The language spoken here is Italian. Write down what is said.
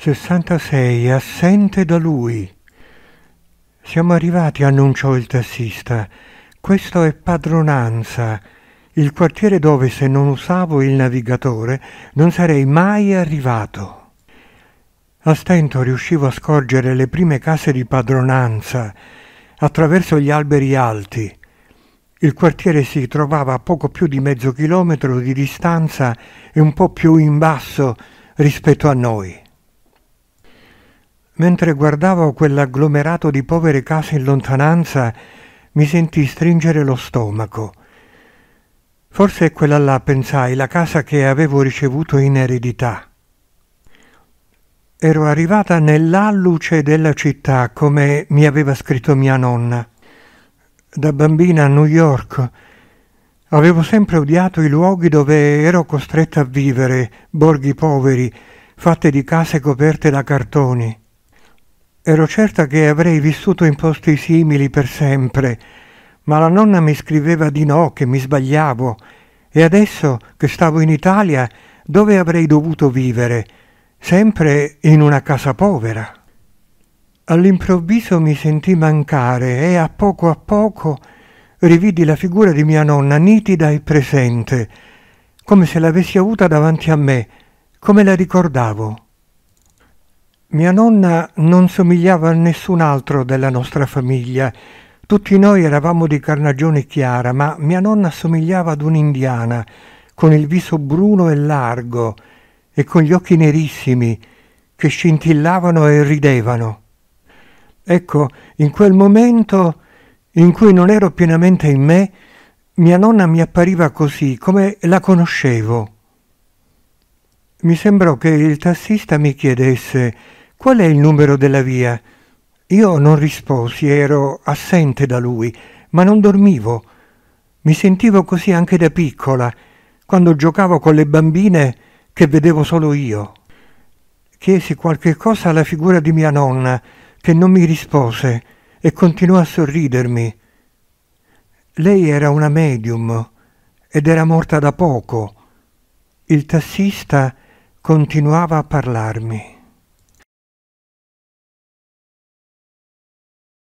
66 assente da lui. Siamo arrivati, annunciò il tassista. Questo è padronanza, il quartiere dove se non usavo il navigatore non sarei mai arrivato. A stento riuscivo a scorgere le prime case di padronanza attraverso gli alberi alti. Il quartiere si trovava a poco più di mezzo chilometro di distanza e un po' più in basso rispetto a noi. Mentre guardavo quell'agglomerato di povere case in lontananza, mi sentii stringere lo stomaco. Forse è quella là, pensai, la casa che avevo ricevuto in eredità. Ero arrivata nell'alluce della città, come mi aveva scritto mia nonna. Da bambina a New York avevo sempre odiato i luoghi dove ero costretta a vivere, borghi poveri, fatte di case coperte da cartoni. Ero certa che avrei vissuto in posti simili per sempre, ma la nonna mi scriveva di no, che mi sbagliavo, e adesso che stavo in Italia, dove avrei dovuto vivere? Sempre in una casa povera. All'improvviso mi sentì mancare e a poco a poco rividi la figura di mia nonna nitida e presente, come se l'avessi avuta davanti a me, come la ricordavo. Mia nonna non somigliava a nessun altro della nostra famiglia. Tutti noi eravamo di carnagione chiara, ma mia nonna somigliava ad un'indiana, con il viso bruno e largo e con gli occhi nerissimi che scintillavano e ridevano. Ecco, in quel momento in cui non ero pienamente in me, mia nonna mi appariva così, come la conoscevo. Mi sembrò che il tassista mi chiedesse qual è il numero della via? Io non risposi, ero assente da lui, ma non dormivo. Mi sentivo così anche da piccola, quando giocavo con le bambine che vedevo solo io. Chiesi qualche cosa alla figura di mia nonna, che non mi rispose e continuò a sorridermi. Lei era una medium ed era morta da poco. Il tassista continuava a parlarmi.